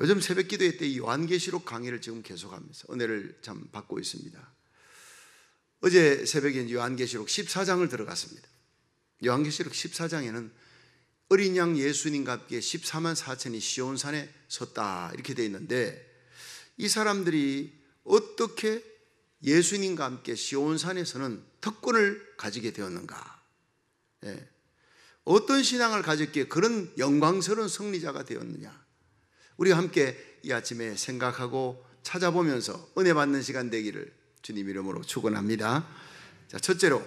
요즘 새벽 기도회 때이 완계시록 강의를 지금 계속하면서 은혜를 참 받고 있습니다. 어제 새벽에 요한계시록 14장을 들어갔습니다. 요한계시록 14장에는 어린 양 예수님과 함께 14만 4천이 시온산에 섰다 이렇게 되어 있는데 이 사람들이 어떻게 예수님과 함께 시온산에서는 특권을 가지게 되었는가? 예. 어떤 신앙을 가졌기에 그런 영광스러운 승리자가 되었느냐? 우리가 함께 이 아침에 생각하고 찾아보면서 은혜 받는 시간 되기를 주님 이름으로 축원합니다. 자, 첫째로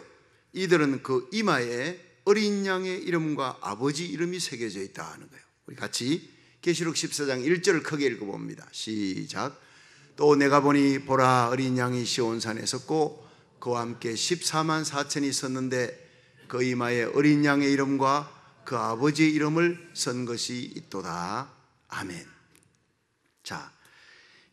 이들은 그 이마에 어린 양의 이름과 아버지 이름이 새겨져 있다 하는 거예요. 우리 같이 계시록 14장 1절을 크게 읽어 봅니다. 시작. 또 내가 보니 보라 어린 양이 시온산에 섰고 그와 함께 14만 4천이 섰는데 그 이마에 어린 양의 이름과 그 아버지의 이름을 쓴 것이 있도다. 아멘. 자,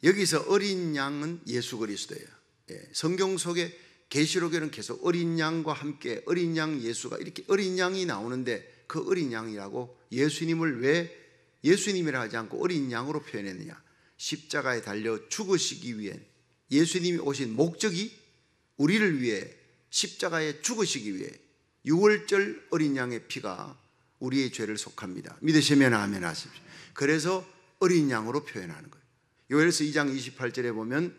여기서 어린 양은 예수 그리스도예요. 예, 성경 속에 계시록에는 계속 어린 양과 함께 어린 양 예수가 이렇게 어린 양이 나오는데 그 어린 양이라고 예수님을 왜 예수님이라 하지 않고 어린 양으로 표현했느냐? 십자가에 달려 죽으시기 위해 예수님이 오신 목적이 우리를 위해 십자가에 죽으시기 위해 유월절 어린 양의 피가 우리의 죄를 속합니다. 믿으시면 아멘 하십시오. 그래서 어린 양으로 표현하는 거예요. 요엘서 2장 28절에 보면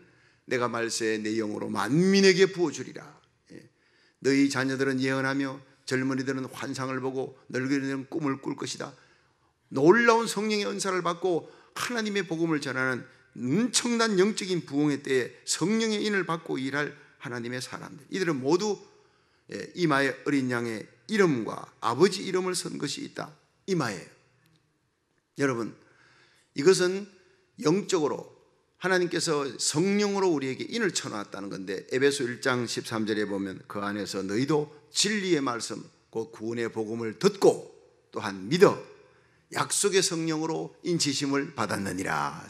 내가 말세에 내 영으로 만민에게 부어주리라. 예. 너희 자녀들은 예언하며 젊은이들은 환상을 보고 늙은이들은 꿈을 꿀 것이다. 놀라운 성령의 은사를 받고 하나님의 복음을 전하는 엄청난 영적인 부흥의 때에 성령의 인을 받고 일할 하나님의 사람들. 이들은 모두 예, 이마에 어린 양의 이름과 아버지 이름을 쓴 것이 있다. 이마에. 여러분 이것은 영적으로 하나님께서 성령으로 우리에게 인을 쳐놨다는 건데 에베소 1장 13절에 보면 그 안에서 너희도 진리의 말씀 곧 구원의 복음을 듣고 또한 믿어 약속의 성령으로 인치심을 받았느니라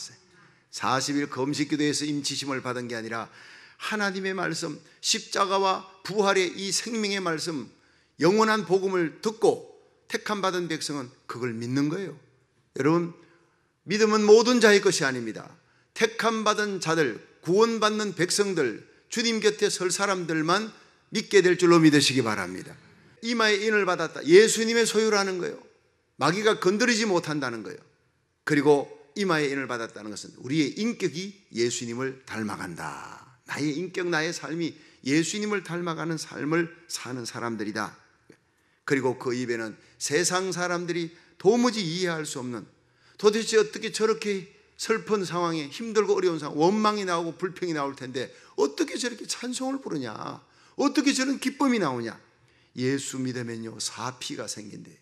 40일 검식기도에서 인치심을 받은 게 아니라 하나님의 말씀 십자가와 부활의 이 생명의 말씀 영원한 복음을 듣고 택함 받은 백성은 그걸 믿는 거예요 여러분 믿음은 모든 자의 것이 아닙니다. 택함 받은 자들, 구원받는 백성들, 주님 곁에 설 사람들만 믿게 될 줄로 믿으시기 바랍니다. 이마에 인을 받았다. 예수님의 소유라는 거예요. 마귀가 건드리지 못한다는 거예요. 그리고 이마에 인을 받았다는 것은 우리의 인격이 예수님을 닮아간다. 나의 인격, 나의 삶이 예수님을 닮아가는 삶을 사는 사람들이다. 그리고 그 입에는 세상 사람들이 도무지 이해할 수 없는 도대체 어떻게 저렇게 슬픈 상황에 힘들고 어려운 상황, 원망이 나오고 불평이 나올 텐데 어떻게 저렇게 찬송을 부르냐? 어떻게 저런 기쁨이 나오냐? 예수 믿으면요 사피가 생긴대.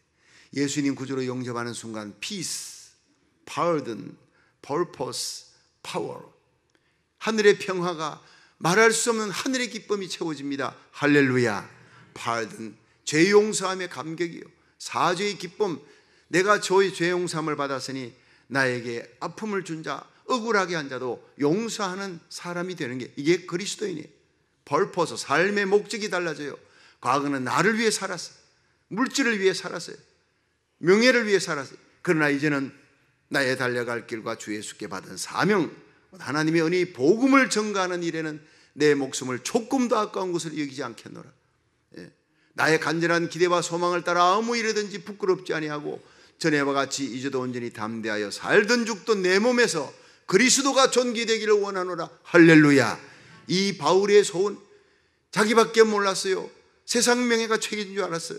예수님 구조로 영접하는 순간 peace, pardon, purpose, power 하늘의 평화가 말할 수 없는 하늘의 기쁨이 채워집니다. 할렐루야. pardon 죄 용서함의 감격이요 사죄의 기쁨 내가 저의 죄용삼을 받았으니 나에게 아픔을 준 자, 억울하게 한 자도 용서하는 사람이 되는 게 이게 그리스도인이에요. 벌퍼서 삶의 목적이 달라져요. 과거는 나를 위해 살았어요. 물질을 위해 살았어요. 명예를 위해 살았어요. 그러나 이제는 나의 달려갈 길과 주 예수께 받은 사명, 하나님의 은혜, 복음을 전가하는 일에는 내 목숨을 조금도 아까운 것을 여기지 않겠노라. 예. 나의 간절한 기대와 소망을 따라 아무 일에든지 부끄럽지 아니하고 전에와 같이 이제도 온전히 담대하여 살든 죽든 내 몸에서 그리스도가 존귀되기를 원하노라 할렐루야 이 바울의 소원 자기밖에 몰랐어요 세상 명예가 책임인 줄 알았어요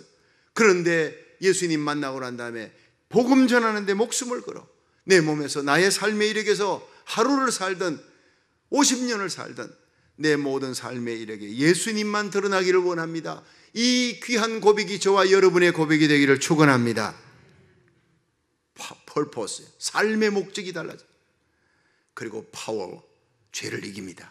그런데 예수님 만나고 난 다음에 복음 전하는데 목숨을 걸어 내 몸에서 나의 삶의 이력에서 하루를 살든 50년을 살든 내 모든 삶의 이력에 예수님만 드러나기를 원합니다. 이 귀한 고백이 저와 여러분의 고백이 되기를 축원합니다. 펄포스, 삶의 목적이 달라져. 그리고 파워, 죄를 이깁니다.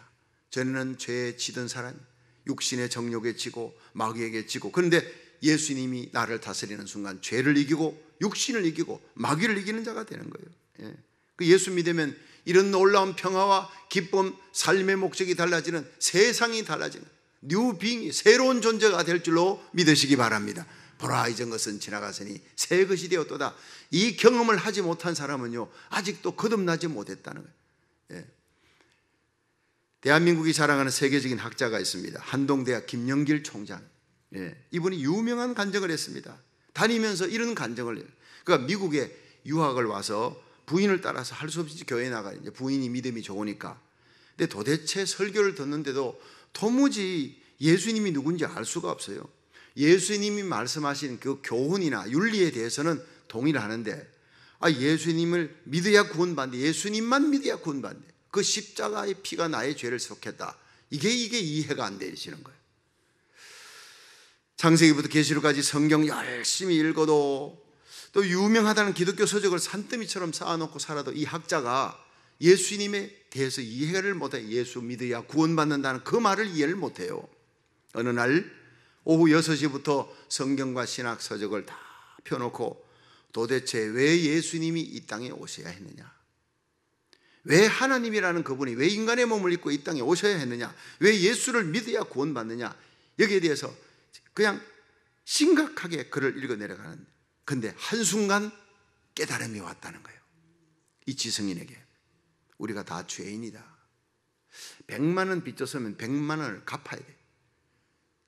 전에는 죄에 지던 사람, 육신의 정욕에 지고 마귀에게 지고 그런데 예수님이 나를 다스리는 순간 죄를 이기고 육신을 이기고 마귀를 이기는 자가 되는 거예요. 예. 그 예수 믿으면 이런 놀라운 평화와 기쁨, 삶의 목적이 달라지는 세상이 달라지는 뉴빙이 새로운 존재가 될 줄로 믿으시기 바랍니다. 보라 이전 것은 지나갔으니새 것이 되었도다. 이 경험을 하지 못한 사람은요 아직도 거듭나지 못했다는 거예요. 예. 대한민국이 자랑하는 세계적인 학자가 있습니다. 한동대학 김영길 총장. 예. 이분이 유명한 간증을 했습니다. 다니면서 이런 간증을 해요. 그러니까 미국에 유학을 와서 부인을 따라서 할 수 없이 교회 나가 이제 부인이 믿음이 좋으니까. 근데 도대체 설교를 듣는데도 도무지 예수님이 누군지 알 수가 없어요. 예수님이 말씀하신 그 교훈이나 윤리에 대해서는 동의를 하는데 아 예수님을 믿어야 구원받는데 예수님만 믿어야 구원받는데 그 십자가의 피가 나의 죄를 속했다 이게 이게 이해가 안 되시는 거예요 창세기부터 계시록까지 성경 열심히 읽어도 또 유명하다는 기독교 서적을 산더미처럼 쌓아놓고 살아도 이 학자가 예수님에 대해서 이해를 못해 예수 믿어야 구원받는다는 그 말을 이해를 못해요 어느 날 오후 6시부터 성경과 신학 서적을 다 펴놓고 도대체 왜 예수님이 이 땅에 오셔야 했느냐? 왜 하나님이라는 그분이 왜 인간의 몸을 입고 이 땅에 오셔야 했느냐? 왜 예수를 믿어야 구원받느냐? 여기에 대해서 그냥 심각하게 글을 읽어 내려가는 근데 한순간 깨달음이 왔다는 거예요. 이 지성인에게 우리가 다 죄인이다. 백만 원 빚졌으면 백만 원을 갚아야 돼.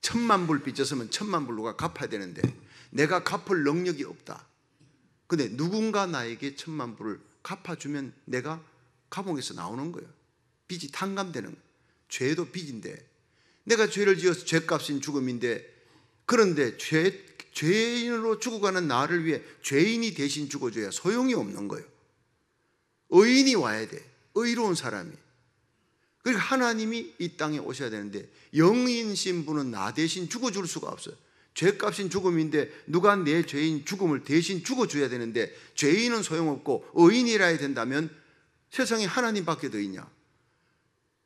천만 불 빚졌으면 천만 불로가 갚아야 되는데 내가 갚을 능력이 없다. 근데 누군가 나에게 천만 불을 갚아주면 내가 감옥에서 나오는 거예요. 빚이 탕감되는 죄도 빚인데 내가 죄를 지어서 죄값인 죽음인데 그런데 죄, 죄인으로 죽어가는 나를 위해 죄인이 대신 죽어줘야 소용이 없는 거예요. 의인이 와야 돼. 의로운 사람이. 그리고 그러니까 하나님이 이 땅에 오셔야 되는데 영인신 분은 나 대신 죽어줄 수가 없어요. 죄값인 죽음인데 누가 내 죄인 죽음을 대신 죽어줘야 되는데 죄인은 소용없고 의인이라 해야 된다면 세상에 하나님밖에 더 있냐?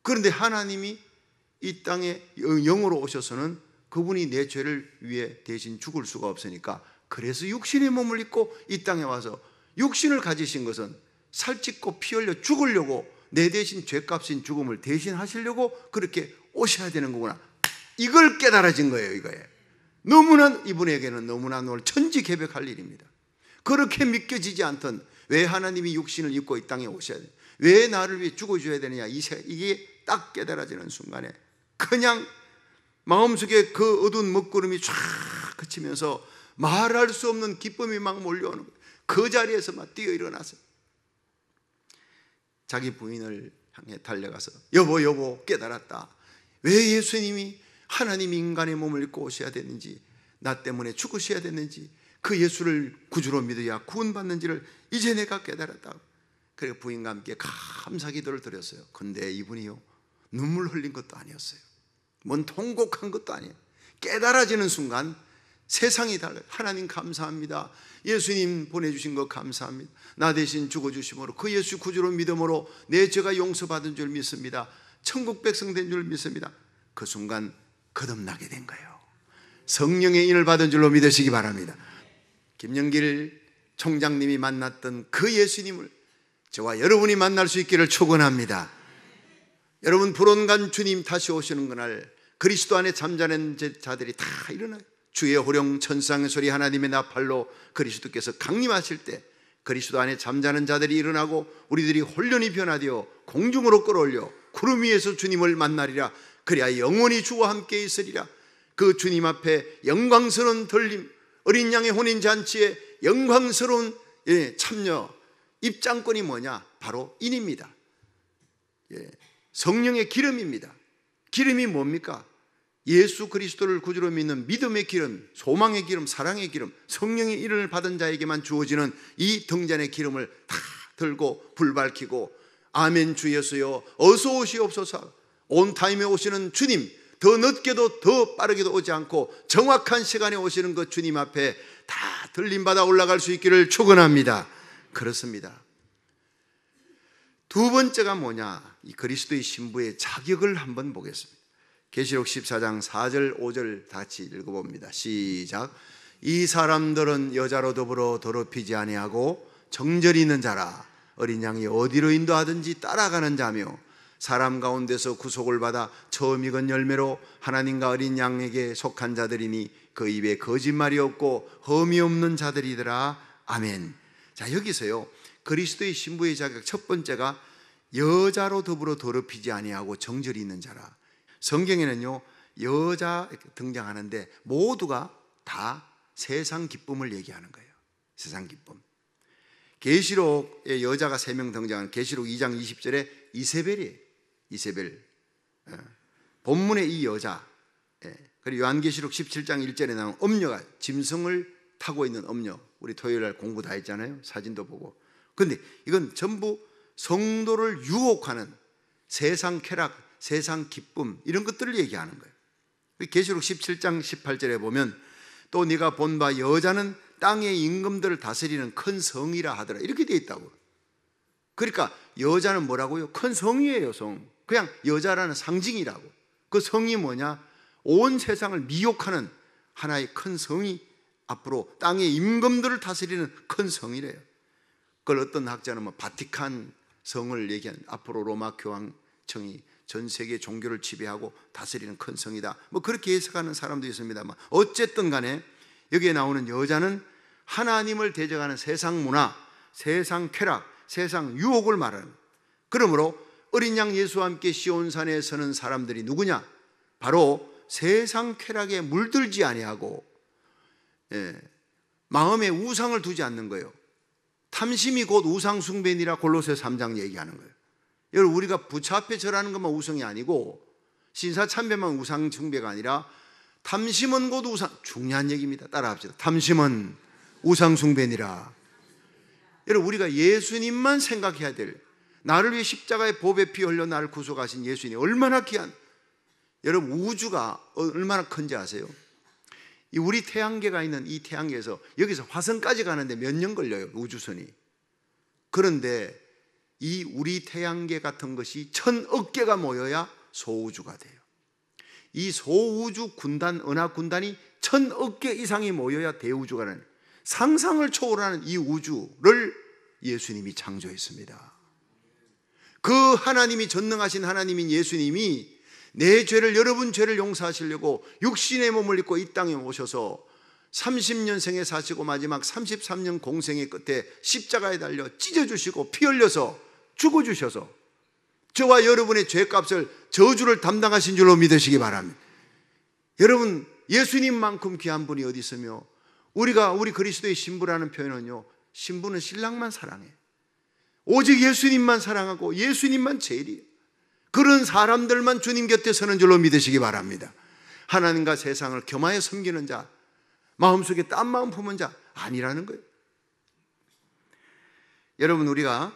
그런데 하나님이 이 땅에 영으로 오셔서는 그분이 내 죄를 위해 대신 죽을 수가 없으니까 그래서 육신의 몸을 입고 이 땅에 와서 육신을 가지신 것은 살찌고 피 흘려 죽으려고 내 대신 죄값인 죽음을 대신하시려고 그렇게 오셔야 되는 거구나. 이걸 깨달아진 거예요, 이거에. 너무나 이분에게는 너무나 오늘 천지개벽할 일입니다. 그렇게 믿겨지지 않던 왜 하나님이 육신을 입고 이 땅에 오셔야 돼? 왜 나를 위해 죽어줘야 되느냐? 이게 딱 깨달아지는 순간에 그냥 마음속에 그 어두운 먹구름이 쫙 그치면서 말할 수 없는 기쁨이 막 몰려오는 거예요. 그 자리에서 막 뛰어 일어나서 자기 부인을 향해 달려가서 여보 여보 깨달았다. 왜 예수님이 하나님 인간의 몸을 입고 오셔야 되는지 나 때문에 죽으셔야 되는지 그 예수를 구주로 믿어야 구원받는지를 이제 내가 깨달았다. 그래 부인과 함께 감사 기도를 드렸어요. 근데 이분이요 눈물 흘린 것도 아니었어요. 뭔 통곡한 것도 아니에요. 깨달아지는 순간 세상이 달라요. 하나님 감사합니다. 예수님 보내주신 것 감사합니다. 나 대신 죽어주심으로 그 예수 구주로 믿음으로 내 죄가 용서받은 줄 믿습니다. 천국 백성 된 줄 믿습니다. 그 순간 거듭나게 된 거예요. 성령의 인을 받은 줄로 믿으시기 바랍니다. 김영길 총장님이 만났던 그 예수님을 저와 여러분이 만날 수 있기를 축원합니다. 여러분 불온간 주님 다시 오시는 그날 그리스도 안에 잠자는 자들이 다 일어나요. 주의 호령 천상의 소리 하나님의 나팔로 그리스도께서 강림하실 때 그리스도 안에 잠자는 자들이 일어나고 우리들이 혼련이 변화되어 공중으로 끌어올려 구름 위에서 주님을 만나리라 그리하 영원히 주와 함께 있으리라 그 주님 앞에 영광스러운 돌림 어린 양의 혼인 잔치에 영광스러운 예, 참여 입장권이 뭐냐 바로 인입니다 예, 성령의 기름입니다 기름이 뭡니까 예수 그리스도를 구주로 믿는 믿음의 기름, 소망의 기름, 사랑의 기름, 성령의 이름을 받은 자에게만 주어지는 이 등잔의 기름을 다 들고 불밝히고 아멘 주 예수여 어서 오시옵소서 온 타임에 오시는 주님 더 늦게도 더 빠르게도 오지 않고 정확한 시간에 오시는 것그 주님 앞에 다 들림받아 올라갈 수 있기를 축원합니다 그렇습니다 두 번째가 뭐냐 이 그리스도의 신부의 자격을 한번 보겠습니다 계시록 14장 4절 5절 같이 읽어봅니다. 시작. 이 사람들은 여자로 더불어 더럽히지 아니하고 정절이 있는 자라 어린 양이 어디로 인도하든지 따라가는 자며 사람 가운데서 구속을 받아 처음 익은 열매로 하나님과 어린 양에게 속한 자들이니 그 입에 거짓말이 없고 험이 없는 자들이더라 아멘. 자 여기서요 그리스도의 신부의 자격 첫 번째가 여자로 더불어 더럽히지 아니하고 정절이 있는 자라. 성경에는요, 여자 등장하는데 모두가 다 세상 기쁨을 얘기하는 거예요. 세상 기쁨. 계시록에 여자가 세 명 등장하는 계시록 2장 20절에 이세벨이 이세벨. 예. 본문의 이 여자. 예. 그리고 요한계시록 17장 1절에 나온 음녀가 짐승을 타고 있는 음녀. 우리 토요일 날 공부 다 했잖아요. 사진도 보고. 근데 이건 전부 성도를 유혹하는 세상 쾌락, 세상 기쁨 이런 것들을 얘기하는 거예요. 계시록 17장 18절에 보면 또 네가 본 바 여자는 땅의 임금들을 다스리는 큰 성이라 하더라. 이렇게 돼 있다고. 그러니까 여자는 뭐라고요? 큰 성이에요, 성. 그냥 여자라는 상징이라고. 그 성이 뭐냐? 온 세상을 미혹하는 하나의 큰 성이 앞으로 땅의 임금들을 다스리는 큰 성이래요. 그걸 어떤 학자는 뭐 바티칸 성을 얘기한 앞으로 로마 교황청이 전 세계 종교를 지배하고 다스리는 큰 성이다. 뭐 그렇게 해석하는 사람도 있습니다만 어쨌든 간에 여기에 나오는 여자는 하나님을 대적하는 세상 문화, 세상 쾌락, 세상 유혹을 말하는. 그러므로 어린 양 예수와 함께 시온산에 서는 사람들이 누구냐? 바로 세상 쾌락에 물들지 아니하고 예, 마음에 우상을 두지 않는 거예요. 탐심이 곧 우상 숭배니라 골로새 3장 얘기하는 거예요. 여러분 우리가 부처 앞에 절하는 것만 우상이 아니고 신사참배만 우상 숭배가 아니라 탐심은 곧 우상 중요한 얘기입니다. 따라합시다. 탐심은 우상 숭배니라. 여러분 우리가 예수님만 생각해야 될 나를 위해 십자가에 보배 피 흘려 나를 구속하신 예수님이 얼마나 귀한 여러분 우주가 얼마나 큰지 아세요? 이 우리 태양계가 있는 이 태양계에서 여기서 화성까지 가는데 몇 년 걸려요 우주선이 그런데 이 우리 태양계 같은 것이 천억 개가 모여야 소우주가 돼요. 이 소우주 군단, 은하 군단이 천억 개 이상이 모여야 대우주가 되는 상상을 초월하는 이 우주를 예수님이 창조했습니다. 그 하나님이 전능하신 하나님인 예수님이 내 죄를 여러분 죄를 용서하시려고 육신의 몸을 입고 이 땅에 오셔서 30년생에 사시고 마지막 33년 공생의 끝에 십자가에 달려 찢어주시고 피 흘려서 죽어주셔서 저와 여러분의 죄값을 저주를 담당하신 줄로 믿으시기 바랍니다. 여러분 예수님만큼 귀한 분이 어디 있으며 우리가 우리 그리스도의 신부라는 표현은요. 신부는 신랑만 사랑해. 오직 예수님만 사랑하고 예수님만 제일이에요. 그런 사람들만 주님 곁에 서는 줄로 믿으시기 바랍니다. 하나님과 세상을 겸하여 섬기는 자 마음속에 딴 마음 품은 자 아니라는 거예요. 여러분 우리가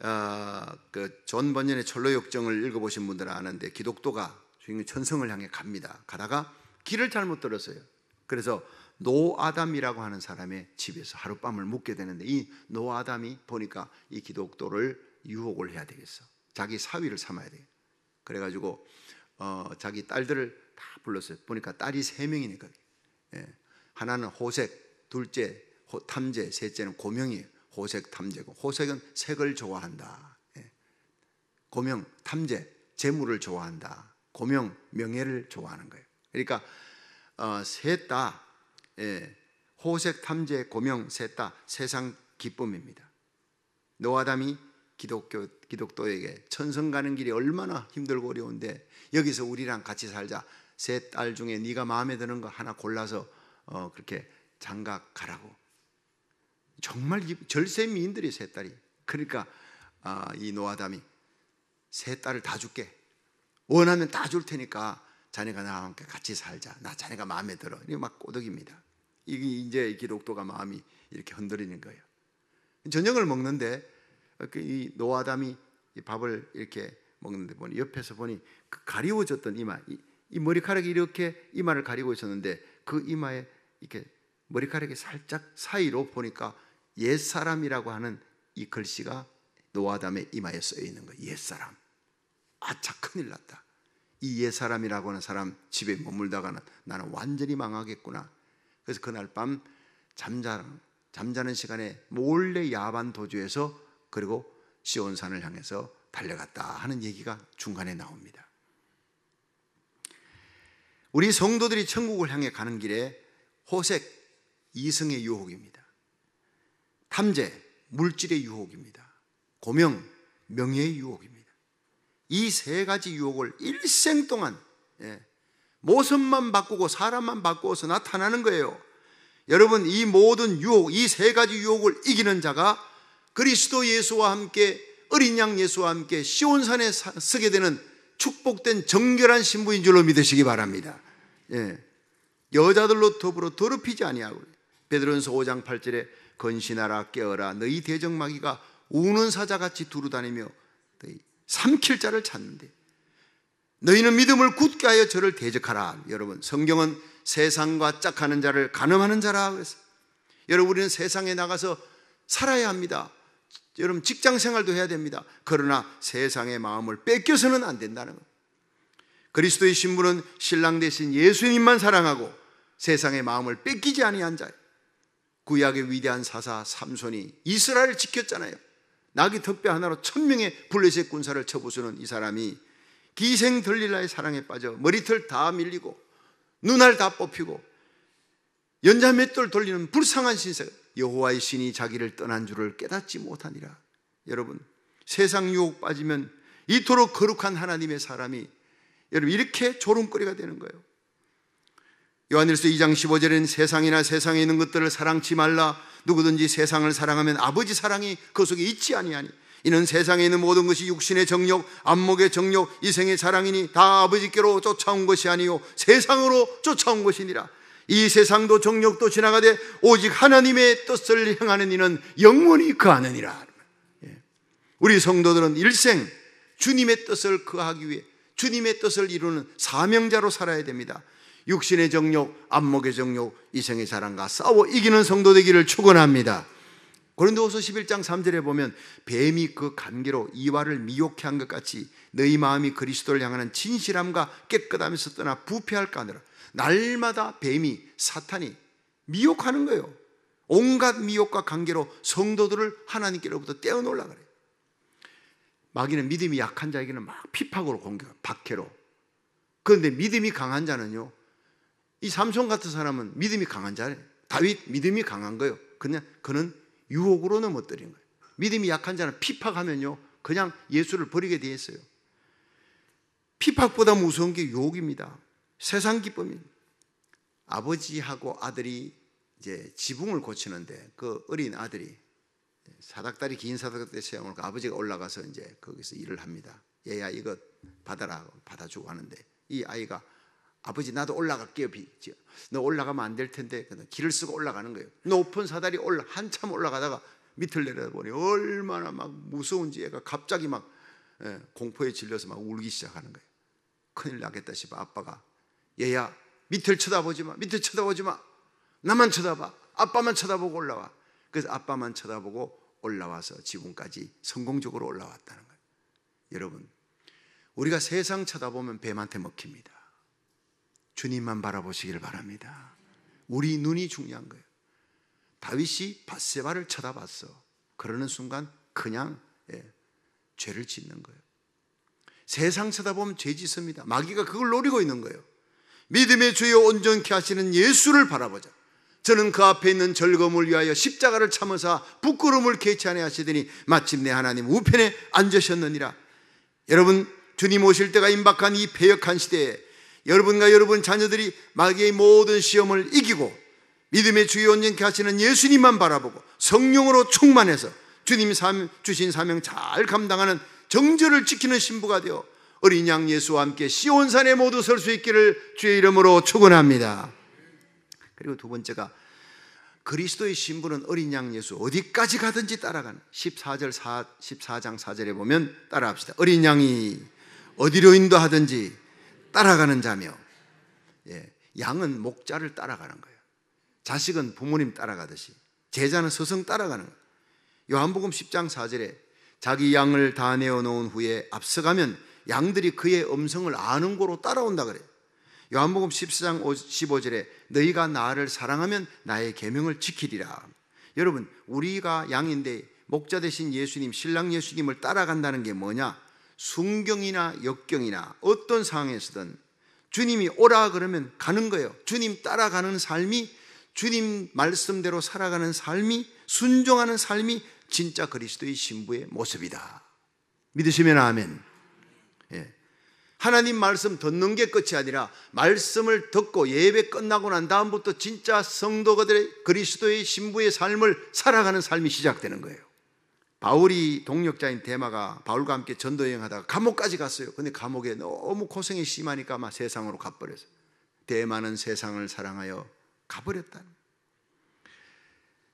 어, 그 전번년의 철로역정을 읽어보신 분들은 아는데 기독도가 주인공 천성을 향해 갑니다. 가다가 길을 잘못 들었어요. 그래서 노아담이라고 하는 사람의 집에서 하룻밤을 묵게 되는데 이 노아담이 보니까 이 기독도를 유혹을 해야 되겠어. 자기 사위를 삼아야 돼. 그래가지고 어, 자기 딸들을 다 불렀어요. 보니까 딸이 세 명이니까. 예. 하나는 호색, 둘째 호, 탐재, 셋째는 고명이에요. 호색, 탐재고. 호색은 색을 좋아한다. 예. 고명, 탐재, 재물을 좋아한다. 고명, 명예를 좋아하는 거예요. 그러니까 어, 셋다 예, 호색, 탐재, 고명 셋 다 세상 기쁨입니다. 노아담이 기독교 기독도에게 천성 가는 길이 얼마나 힘들고 어려운데 여기서 우리랑 같이 살자. 셋 딸 중에 네가 마음에 드는 거 하나 골라서 어, 그렇게 장각 가라고. 정말 절세 미인들이 세 딸이. 그러니까 아, 이 노아담이 세 딸을 다 줄게. 원하면 다 줄 테니까 자네가 나와 함께 같이 살자. 나 자네가 마음에 들어. 이게 막 꼬덕입니다. 이게 이제 기록도가 마음이 이렇게 흔들리는 거예요. 저녁을 먹는데 그 이 노아담이 밥을 이렇게 먹는데 보니 옆에서 보니 그 가리워졌던 이마, 이, 머리카락이 이렇게 이마를 가리고 있었는데 그 이마에 이렇게 머리카락이 살짝 사이로 보니까 옛 사람이라고 하는 이 글씨가 노아담의 이마에 써 있는 거예요. 옛 사람. 아차 큰일 났다. 이옛 사람이라고 하는 사람 집에 머물다가는 나는 완전히 망하겠구나. 그래서 그날 밤 잠자는 잠자는 시간에 몰래 야반 도주해서 그리고 시온산을 향해서 달려갔다 하는 얘기가 중간에 나옵니다. 우리 성도들이 천국을 향해 가는 길에 호색, 이성의 유혹입니다. 탐재, 물질의 유혹입니다. 고명, 명예의 유혹입니다. 이 세 가지 유혹을 일생 동안 예, 모습만 바꾸고 사람만 바꾸어서 나타나는 거예요. 여러분 이 모든 유혹, 이 세 가지 유혹을 이기는 자가 그리스도 예수와 함께 어린 양 예수와 함께 시온산에 쓰게 되는 축복된 정결한 신부인 줄로 믿으시기 바랍니다. 예. 여자들로 더불어 더럽히지 아니하고 베드로전서 5장 8절에 건신하라 깨어라 너희 대적마귀가 우는 사자같이 두루다니며 너희 삼킬 자를 찾는데 너희는 믿음을 굳게 하여 저를 대적하라. 여러분 성경은 세상과 짝하는 자를 가늠하는 자라 그래서 여러분 우리는 세상에 나가서 살아야 합니다. 여러분 직장 생활도 해야 됩니다. 그러나 세상의 마음을 뺏겨서는 안 된다는 것. 그리스도의 신부는 신랑 대신 예수님만 사랑하고 세상의 마음을 뺏기지 아니한 자예요. 구약의 위대한 사사 삼손이 이스라엘을 지켰잖아요. 나귀 턱뼈 하나로 천 명의 블레셋 군사를 쳐부수는 이 사람이 기생 들릴라의 사랑에 빠져 머리털 다 밀리고 눈알 다 뽑히고 연자 맷돌 돌리는 불쌍한 신세 여호와의 신이 자기를 떠난 줄을 깨닫지 못하니라. 여러분, 세상 유혹 빠지면 이토록 거룩한 하나님의 사람이 여러분 이렇게 조롱거리가 되는 거예요. 요한일서 2장 15절에는 세상이나 세상에 있는 것들을 사랑치 말라 누구든지 세상을 사랑하면 아버지 사랑이 그 속에 있지 아니하니 이는 세상에 있는 모든 것이 육신의 정욕, 안목의 정욕, 이생의 사랑이니 다 아버지께로 쫓아온 것이 아니요 세상으로 쫓아온 것이니라. 이 세상도 정력도 지나가되 오직 하나님의 뜻을 향하는 이는 영원히 그하느니라. 예. 우리 성도들은 일생 주님의 뜻을 그하기 위해 주님의 뜻을 이루는 사명자로 살아야 됩니다. 육신의 정욕, 안목의 정욕, 이생의 사랑과 싸워 이기는 성도 되기를 축원합니다. 고린도후서 11장 3절에 보면 뱀이 그 관계로 이와를 미혹해 한 것 같이 너희 마음이 그리스도를 향하는 진실함과 깨끗함에서 떠나 부패할까 하느라 날마다 뱀이 사탄이 미혹하는 거예요. 온갖 미혹과 관계로 성도들을 하나님께로부터 떼어놓으려 그래 마귀는 믿음이 약한 자에게는 막 피팍으로 공격, 박해로. 그런데 믿음이 강한 자는요. 이 삼손 같은 사람은 믿음이 강한 자예 다윗 믿음이 강한 거예요. 그냥 그는 유혹으로 넘어뜨린 거예요. 믿음이 약한 자는 피팍하면요. 그냥 예수를 버리게 되었어요. 피팍보다 무서운 게 유혹입니다. 세상 기쁨인 아버지하고 아들이 이제 지붕을 고치는데 그 어린 아들이 사닥다리 긴 사닥다리 체험을 아버지가 올라가서 이제 거기서 일을 합니다. 얘야 이거 받아라 받아주고 하는데 이 아이가 아버지 나도 올라갈게요. 너 올라가면 안 될 텐데 길을 쓰고 올라가는 거예요. 높은 사다리 올라 한참 올라가다가 밑을 내려다보니 얼마나 막 무서운지 얘가 갑자기 막 예, 공포에 질려서 막 울기 시작하는 거예요. 큰일 나겠다 싶어 아빠가 얘야, 밑을 쳐다보지 마. 밑을 쳐다보지 마. 나만 쳐다봐. 아빠만 쳐다보고 올라와. 그래서 아빠만 쳐다보고 올라와서 지금까지 성공적으로 올라왔다는 거예요. 여러분, 우리가 세상 쳐다보면 뱀한테 먹힙니다. 주님만 바라보시길 바랍니다. 우리 눈이 중요한 거예요. 다윗이 바세바를 쳐다봤어. 그러는 순간 그냥 예, 죄를 짓는 거예요. 세상 쳐다보면 죄 짓습니다. 마귀가 그걸 노리고 있는 거예요. 믿음의 주여 온전케 하시는 예수를 바라보자. 저는 그 앞에 있는 절검을 위하여 십자가를 참으사 부끄러움을 개치하 하시더니 마침내 하나님 우편에 앉으셨느니라. 여러분 주님 오실 때가 임박한 이 배역한 시대에 여러분과 여러분 자녀들이 마귀의 모든 시험을 이기고 믿음의 주여 온전케 하시는 예수님만 바라보고 성령으로 충만해서 주님 주신 사명 잘 감당하는 정절을 지키는 신부가 되어 어린 양 예수와 함께 시온산에 모두 설 수 있기를 주의 이름으로 축원합니다. 그리고 두 번째가 그리스도의 신부는 어린 양 예수 어디까지 가든지 따라가는 14절 4, 14장 4절에 보면 따라합시다. 어린 양이 어디로 인도하든지 따라가는 자며 예, 양은 목자를 따라가는 거예요. 자식은 부모님 따라가듯이 제자는 스승 따라가는 거예요. 요한복음 10장 4절에 자기 양을 다 내어 놓은 후에 앞서가면 양들이 그의 음성을 아는 거로 따라온다 그래 요한복음 14장 15절에 너희가 나를 사랑하면 나의 계명을 지키리라. 여러분, 우리가 양인데 목자 되신 예수님, 신랑 예수님을 따라간다는 게 뭐냐? 순경이나 역경이나 어떤 상황에서든 주님이 오라 그러면 가는 거예요. 주님 따라가는 삶이 주님 말씀대로 살아가는 삶이 순종하는 삶이 진짜 그리스도의 신부의 모습이다. 믿으시면 아멘. 하나님 말씀 듣는 게 끝이 아니라 말씀을 듣고 예배 끝나고 난 다음부터 진짜 성도가들의 그리스도의 신부의 삶을 살아가는 삶이 시작되는 거예요. 바울이 동력자인 대마가 바울과 함께 전도 여행하다가 감옥까지 갔어요. 근데 감옥에 너무 고생이 심하니까 막 세상으로 가버렸어 대마는 세상을 사랑하여 가버렸다.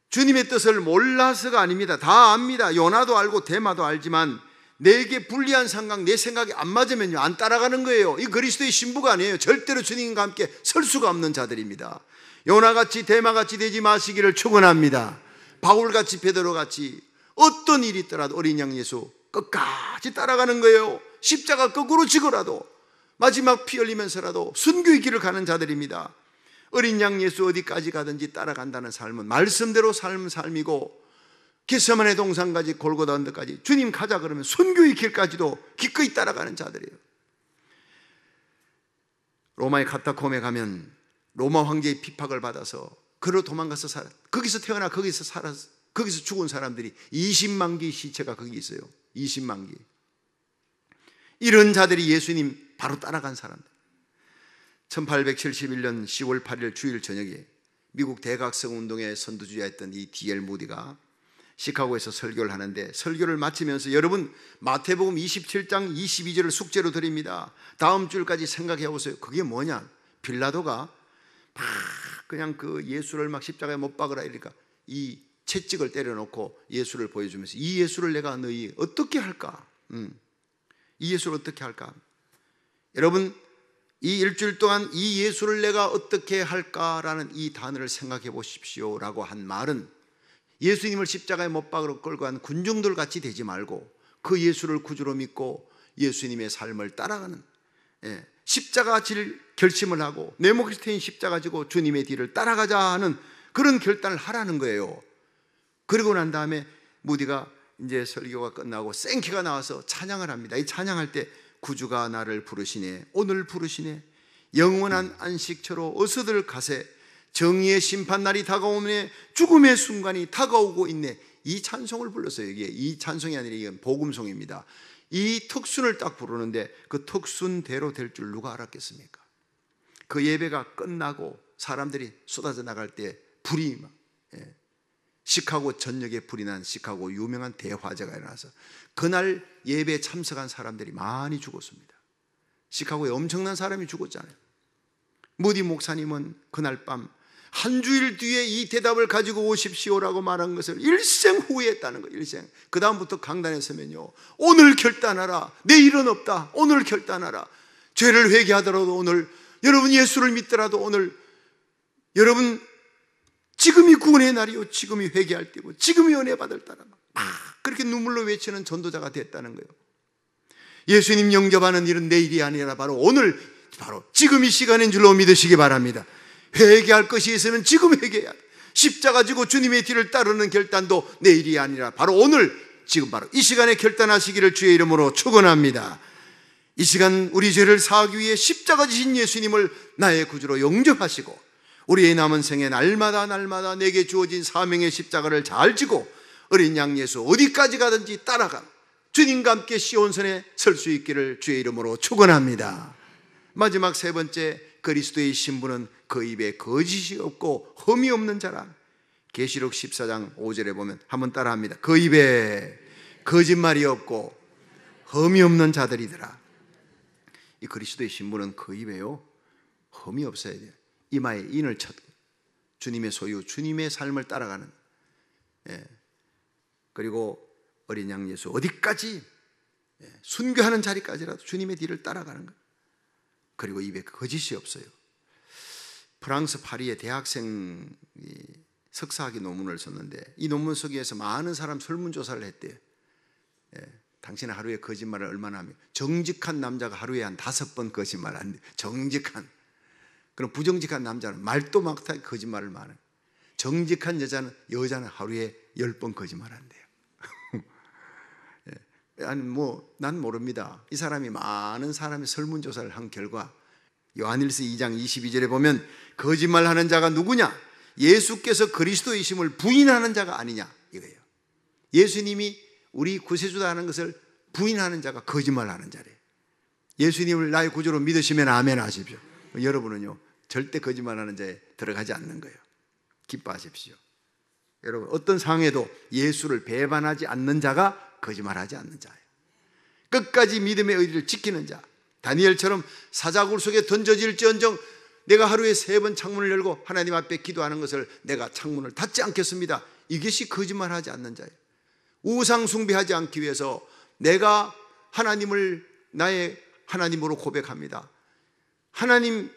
주님의 뜻을 몰라서가 아닙니다. 다 압니다. 요나도 알고 대마도 알지만 내게 불리한 상각, 내 생각이 안 맞으면요, 안 따라가는 거예요. 이 그리스도의 신부가 아니에요. 절대로 주님과 함께 설 수가 없는 자들입니다. 요나같이 대마같이 되지 마시기를 축원합니다. 바울같이 베드로같이 어떤 일이 있더라도 어린 양 예수 끝까지 따라가는 거예요. 십자가 거꾸로 지고라도 마지막 피 흘리면서라도 순교의 길을 가는 자들입니다. 어린 양 예수 어디까지 가든지 따라간다는 삶은 말씀대로 삶 삶이고 기스만의 동산까지 골고다 언덕까지 주님 가자 그러면 순교의 길까지도 기꺼이 따라가는 자들이에요. 로마의 카타콤에 가면 로마 황제의 핍박을 받아서 그로 도망가서 살아 거기서 태어나 거기서 살았. 거기서 죽은 사람들이 20만 개 시체가 거기 있어요. 20만 개. 이런 자들이 예수님 바로 따라간 사람들. 1871년 10월 8일 주일 저녁에 미국 대각성 운동의 선두주자였던 이 디엘 무디가 시카고에서 설교를 하는데 설교를 마치면서 여러분 마태복음 27장 22절을 숙제로 드립니다. 다음 주까지 생각해 보세요. 그게 뭐냐? 빌라도가 막 그냥 그 예수를 막 십자가에 못 박으라 이러니까 이 채찍을 때려놓고 예수를 보여주면서 이 예수를 내가 너희 어떻게 할까? 음. 이 예수를 어떻게 할까? 여러분 이 일주일 동안 이 예수를 내가 어떻게 할까라는 이 단어를 생각해 보십시오라고 한 말은 예수님을 십자가에 못 박으러 끌고 간 군중들 같이 되지 말고 그 예수를 구주로 믿고 예수님의 삶을 따라가는 예, 십자가 질 결심을 하고 내 몫이 트인 십자가 지고 주님의 뒤를 따라가자 하는 그런 결단을 하라는 거예요. 그리고 난 다음에 무디가 이제 설교가 끝나고 생키가 나와서 찬양을 합니다. 이 찬양할 때 구주가 나를 부르시네 오늘 부르시네 영원한 안식처로 어서들 가세 정의의 심판날이 다가오네 죽음의 순간이 다가오고 있네 이 찬송을 불렀어요 이게 이 찬송이 아니라 이건 복음송입니다 이 특순을 딱 부르는데 그 특순대로 될 줄 누가 알았겠습니까? 그 예배가 끝나고 사람들이 쏟아져 나갈 때 불이 막 예. 시카고 전역에 불이 난 시카고 유명한 대화재가 일어나서 그날 예배에 참석한 사람들이 많이 죽었습니다. 시카고에 엄청난 사람이 죽었잖아요. 무디 목사님은 그날 밤한 주일 뒤에 이 대답을 가지고 오십시오라고 말한 것을 일생 후회했다는 거예요 일생. 그 다음부터 강단에 서면요. 오늘 결단하라. 내일은 없다. 오늘 결단하라. 죄를 회개하더라도 오늘 여러분 예수를 믿더라도 오늘 여러분 지금이 구원의 날이요. 지금이 회개할 때고 지금이 은혜 받을 때라. 막 그렇게 눈물로 외치는 전도자가 됐다는 거예요. 예수님 영접하는 일은 내일이 아니라 바로 오늘 바로 지금 이 시간인 줄로 믿으시기 바랍니다. 회개할 것이 있으면 지금 회개해야 돼. 십자가 지고 주님의 뒤를 따르는 결단도 내일이 아니라 바로 오늘 지금 바로 이 시간에 결단하시기를 주의 이름으로 축원합니다. 이 시간 우리 죄를 사하기 위해 십자가 지신 예수님을 나의 구주로 영접하시고 우리의 남은 생에 날마다 날마다 내게 주어진 사명의 십자가를 잘 지고 어린 양 예수 어디까지 가든지 따라가 주님과 함께 시온선에 설 수 있기를 주의 이름으로 축원합니다. 마지막 세 번째 그리스도의 신부는 그 입에 거짓이 없고 흠이 없는 자라. 계시록 14장 5절에 보면 한번 따라합니다. 그 입에 거짓말이 없고 흠이 없는 자들이더라. 이 그리스도의 신부는 그 입에요. 흠이 없어야 돼요. 이마에 인을 쳐도 주님의 소유, 주님의 삶을 따라가는. 예. 그리고 어린 양 예수 어디까지 예. 순교하는 자리까지라도 주님의 뒤를 따라가는 거예요. 그리고 입에 거짓이 없어요. 프랑스 파리의 대학생 석사학위 논문을 썼는데 이 논문 속에서 많은 사람 설문조사를 했대요. 예, 당신은 하루에 거짓말을 얼마나 하며 정직한 남자가 하루에 한 다섯 번 거짓말을 한대 정직한 그럼 부정직한 남자는 말도 막다 거짓말을 많아요. 정직한 여자는 여자는 하루에 열 번 거짓말한대요. 아니 뭐 난 모릅니다. 이 사람이 많은 사람의 설문조사를 한 결과 요한일서 2장 22절에 보면 거짓말하는 자가 누구냐? 예수께서 그리스도이심을 부인하는 자가 아니냐 이거예요. 예수님이 우리 구세주다 하는 것을 부인하는 자가 거짓말하는 자래. 예수님을 나의 구주로 믿으시면 아멘 하십시오. 여러분은요 절대 거짓말하는 자에 들어가지 않는 거예요. 기뻐하십시오. 여러분 어떤 상황에도 예수를 배반하지 않는 자가 거짓말하지 않는 자예요. 끝까지 믿음의 의리를 지키는 자. 다니엘처럼 사자굴 속에 던져질지언정 내가 하루에 세 번 창문을 열고 하나님 앞에 기도하는 것을 내가 창문을 닫지 않겠습니다. 이것이 거짓말하지 않는 자예요. 우상 숭배하지 않기 위해서 내가 하나님을 나의 하나님으로 고백합니다. 하나님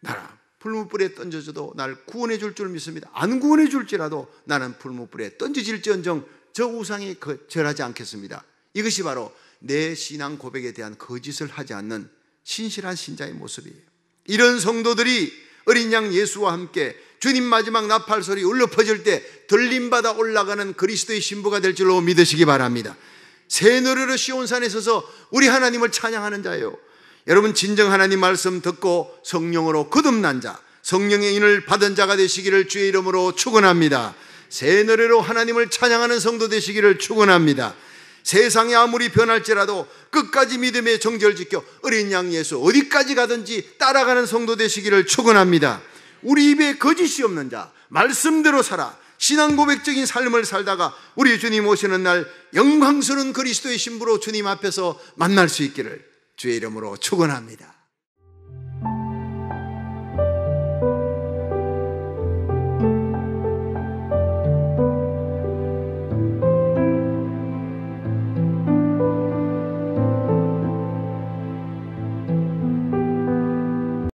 나라 풀무불에 던져져도 나 구원해 줄 줄 믿습니다. 안 구원해 줄지라도 나는 풀무불에 던져질지언정 저 우상이 절하지 않겠습니다. 이것이 바로 내 신앙 고백에 대한 거짓을 하지 않는 신실한 신자의 모습이에요. 이런 성도들이 어린 양 예수와 함께 주님 마지막 나팔 소리 울려 퍼질 때 들림받아 올라가는 그리스도의 신부가 될 줄로 믿으시기 바랍니다. 새노르르 시온산에 서서 우리 하나님을 찬양하는 자요 여러분 진정 하나님 말씀 듣고 성령으로 거듭난 자, 성령의 인을 받은 자가 되시기를 주의 이름으로 축원합니다. 새 노래로 하나님을 찬양하는 성도 되시기를 축원합니다. 세상이 아무리 변할지라도 끝까지 믿음에 정결지켜 어린 양 예수 어디까지 가든지 따라가는 성도 되시기를 축원합니다. 우리 입에 거짓이 없는 자 말씀대로 살아 신앙 고백적인 삶을 살다가 우리 주님 오시는 날 영광스러운 그리스도의 신부로 주님 앞에서 만날 수 있기를 주의 이름으로 축원합니다.